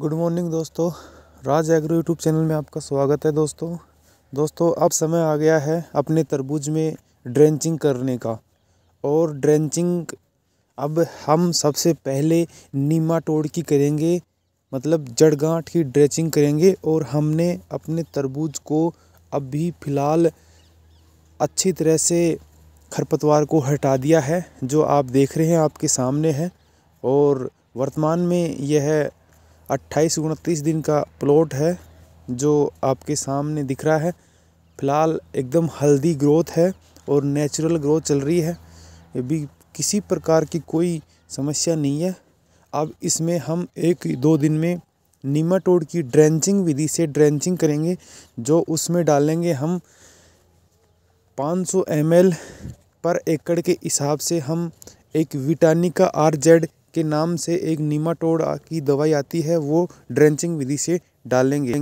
good morning दोस्तों राज agro YouTube channel में आपका स्वागत है दोस्तों दोस्तों अब समय आ गया है अपने तरबूज में ड्रेंचिंग करने का और ड्रेंचिंग अब हम सबसे पहले नीमा टोड़ की करेंगे मतलब जड़गांठ की ड्रेंचिंग करेंगे और हमने अपने तरबूज को अभी फ़िलहाल अच्छी तरह से खरपतवार को हटा दिया है जो आप देख रहे हैं आपके सामने है और वर्तमान में यह अट्ठाईस उनतीस दिन का प्लॉट है जो आपके सामने दिख रहा है फ़िलहाल एकदम हल्दी ग्रोथ है और नेचुरल ग्रोथ चल रही है अभी किसी प्रकार की कोई समस्या नहीं है अब इसमें हम एक दो दिन में नीमाटोड की ड्रेंचिंग विधि से ड्रेंचिंग करेंगे जो उसमें डालेंगे हम 500 सौ पर एकड़ के हिसाब से हम एक विटानिका आर जेड के नाम से एक नीमाटोड की दवाई आती है वो ड्रेंचिंग विधि से डालेंगे